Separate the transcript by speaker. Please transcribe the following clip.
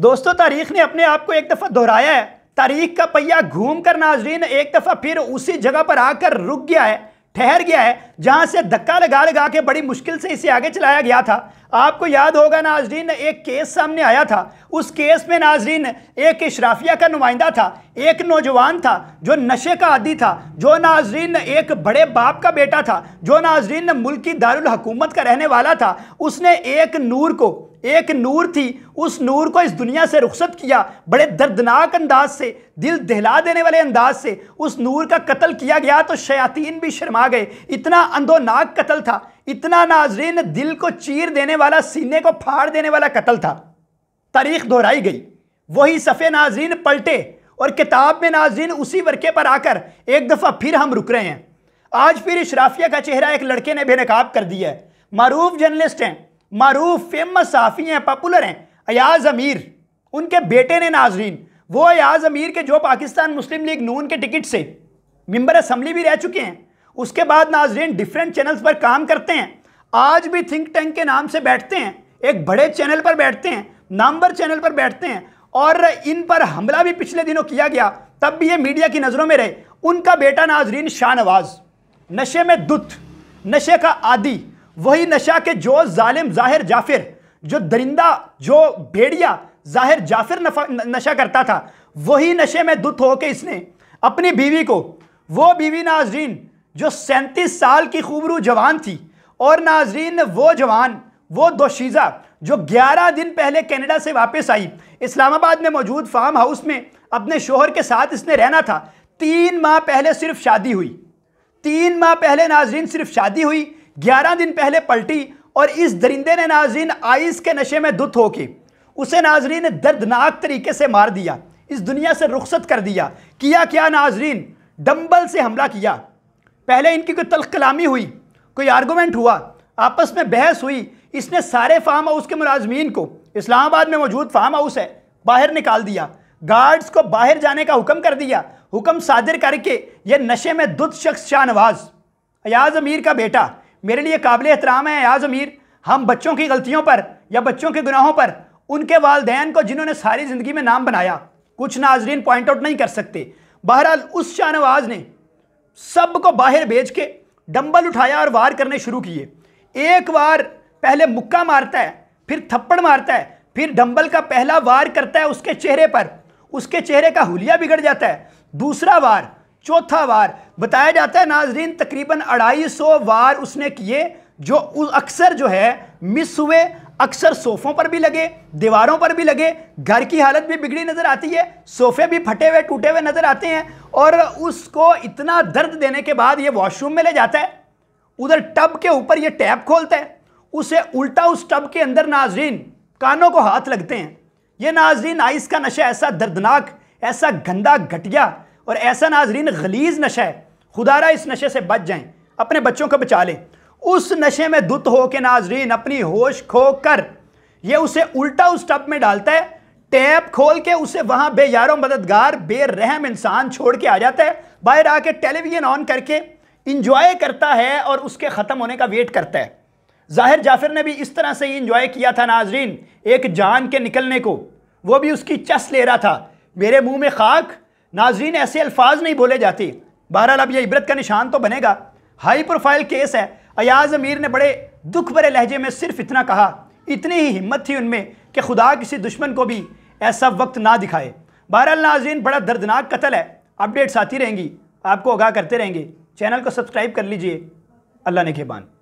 Speaker 1: दोस्तों तारीख ने अपने आप को एक दफ़ा दोहराया है तारीख का पहिया घूम कर नाजरीन एक दफ़ा फिर उसी जगह पर आकर रुक गया है ठहर गया है जहां से धक्का लगा लगा के बड़ी मुश्किल से इसे आगे चलाया गया था आपको याद होगा नाजरीन एक केस सामने आया था उस केस में नाजरीन एक इशराफिया का नुमाइंदा था एक नौजवान था जो नशे का आदि था जो नाजरीन एक बड़े बाप का बेटा था जो नाजरीन मुल्क की दारुल हकूमत का रहने वाला था उसने एक नूर को एक नूर थी उस नूर को इस दुनिया से रुखसत किया बड़े दर्दनाक अंदाज से दिल दहला देने वाले अंदाज से उस नूर का कत्ल किया गया तो शयातीन भी शर्मा गए इतना अंदोनाक कत्ल था इतना नाजरीन दिल को चीर देने वाला सीने को फाड़ देने वाला कत्ल था तारीख दोहराई गई वही सफ़े नाजरीन पलटे और किताब में नाजरीन उसी वर्के पर आकर एक दफ़ा फिर हम रुक रहे हैं आज फिर इशराफिया का चेहरा एक लड़के ने बेनकाब कर दिया है मरूफ जर्नलिस्ट हैं मरूफ फेमस साफ़ी हैं पॉपुलर हैं अयाज अमीर उनके बेटे ने नाजरीन वो अयाज अमीर के जो पाकिस्तान मुस्लिम लीग नून के टिकट से मंबर असम्बली भी रह चुके हैं उसके बाद नाजरीन डिफरेंट चैनल्स पर काम करते हैं आज भी थिंक टैंक के नाम से बैठते हैं एक बड़े चैनल पर बैठते हैं नामवर चैनल पर बैठते हैं और इन पर हमला भी पिछले दिनों किया गया तब भी ये मीडिया की नज़रों में रहे उनका बेटा नाजरीन शाहनवाज नशे में दुत नशे का आदि वही नशा के जो जालिम जाहिर जाफिर जो दरिंदा जो भेड़िया जाहिर जाफिर नशा करता था वही नशे में दुत होकर इसने अपनी बीवी को वो बीवी नाजरीन जो सैंतीस साल की खूबरू जवान थी और नाजरीन वो जवान वो दोशीज़ा जो 11 दिन पहले कनाडा से वापस आई इस्लामाबाद में मौजूद फार्म हाउस में अपने शोहर के साथ इसने रहना था तीन माह पहले सिर्फ शादी हुई तीन माह पहले नाजरीन सिर्फ शादी हुई ग्यारह दिन पहले पलटी और इस दरिंदे ने नाजरीन आइस के नशे में दुत होके उसे नाजरीन दर्दनाक तरीके से मार दिया इस दुनिया से रुखसत कर दिया किया क्या नाजरीन डम्बल से हमला किया पहले इनकी कोई तलख कलामी हुई कोई आर्गूमेंट हुआ आपस में बहस हुई इसने सारे फार्म हाउस के मुलाजमीन को इस्लामाबाद में मौजूद फार्म हाउस है बाहर निकाल दिया गार्ड्स को बाहर जाने का हुक्म कर दिया हुक्म सादिर करके ये नशे में दुत शख्स शाहनवाज अयाज अमीर का बेटा मेरे लिए काबिल एहतराम है याज अमीर हम बच्चों की गलतियों पर या बच्चों के गुनाहों पर उनके वालदेन को जिन्होंने सारी ज़िंदगी में नाम बनाया कुछ नाजरीन पॉइंट आउट नहीं कर सकते बहरहाल उस शाहनवाज ने सब को बाहर भेज के डंबल उठाया और वार करने शुरू किए एक बार पहले मुक्का मारता है फिर थप्पड़ मारता है फिर डंबल का पहला वार करता है उसके चेहरे पर उसके चेहरे का हुलिया बिगड़ जाता है दूसरा वार चौथा वार बताया जाता है नाजरीन तकरीबन अढ़ाई सौ वार उसने किए जो अक्सर जो है मिस हुए अक्सर सोफ़ों पर भी लगे दीवारों पर भी लगे घर की हालत भी बिगड़ी नज़र आती है सोफ़े भी फटे हुए टूटे हुए नज़र आते हैं और उसको इतना दर्द देने के बाद ये वॉशरूम में ले जाता है उधर टब के ऊपर ये टैप खोलता है उसे उल्टा उस टब के अंदर नाजरीन कानों को हाथ लगते हैं ये नाजरीन आइस का नशा ऐसा दर्दनाक ऐसा गंदा घटिया और ऐसा नाजरीन गलीज नशा है खुदारा इस नशे से बच जाए अपने बच्चों को बचा लें उस नशे में दुत हो के नाजरीन अपनी होश खो कर यह उसे उल्टा उस टप में डालता है टैप खोल के उसे वहाँ बेयारों मददगार बेरहम इंसान छोड़ के आ जाता है बाहर आके टेलीविज़न ऑन करके इंजॉय करता है और उसके ख़त्म होने का वेट करता है जाहिर जाफिर ने भी इस तरह से ही इंजॉय किया था नाजरीन एक जान के निकलने को वो भी उसकी चस ले रहा था मेरे मुंह में खाक नाजरीन ऐसे अल्फाज नहीं बोले जाते बहरहाल अब यह इबरत का निशान तो बनेगा हाई प्रोफाइल केस है अयाज अमीर ने बड़े दुख भरे लहजे में सिर्फ इतना कहा इतनी ही हिम्मत थी उनमें कि खुदा किसी दुश्मन को भी ऐसा वक्त ना दिखाए बहरहाल नाजरीन बड़ा दर्दनाक कतल है अपडेट्स आती रहेंगी आपको आगाह करते रहेंगे चैनल को सब्सक्राइब कर लीजिए अल्लाह ने के बान